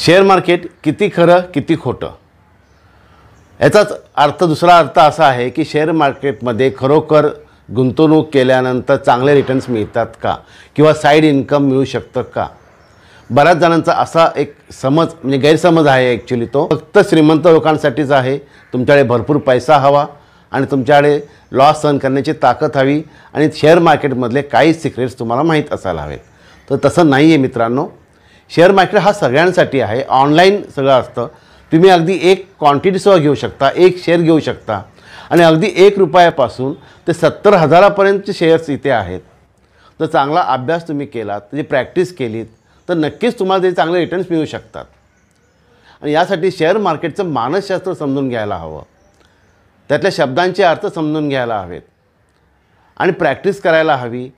share market किती खरं किती खोटं याचाच अर्थ दुसरा अर्थ असा आहे की शेअर मार्केटमध्ये खरोखर गुंतवणूक केल्यानंतर चांगले रिटर्न्स मिळतात का किंवा साईड इन्कम मिळू शकतं का बऱ्याच जणांचा असा एक समज म्हणजे गैरसमज आहे ॲक्च्युली तो फक्त श्रीमंत लोकांसाठीच आहे तुमच्याकडे भरपूर पैसा हवा आणि तुमच्याकडे लॉस सहन करण्याची ताकद हवी आणि शेअर मार्केटमधले काही सिक्रेट्स तुम्हाला माहीत असायला हवेत तर तसं नाही आहे मित्रांनो शेअर मार्केट हा सगळ्यांसाठी आहे ऑनलाईन सगळं असतं तुम्ही अगदी एक क्वांटिटीसुद्धा घेऊ शकता एक शेअर घेऊ शकता आणि अगदी एक रुपयापासून ते सत्तर हजारापर्यंतचे शेअर्स इथे आहेत तर चांगला अभ्यास तुम्ही केलात त्याची प्रॅक्टिस केलीत तर नक्कीच तुम्हाला ते चांगले रिटर्न्स मिळू शकतात आणि यासाठी शेअर मार्केटचं मानसशास्त्र समजून घ्यायला हवं त्यातल्या शब्दांचे अर्थ समजून घ्यायला हवेत आणि प्रॅक्टिस करायला हवी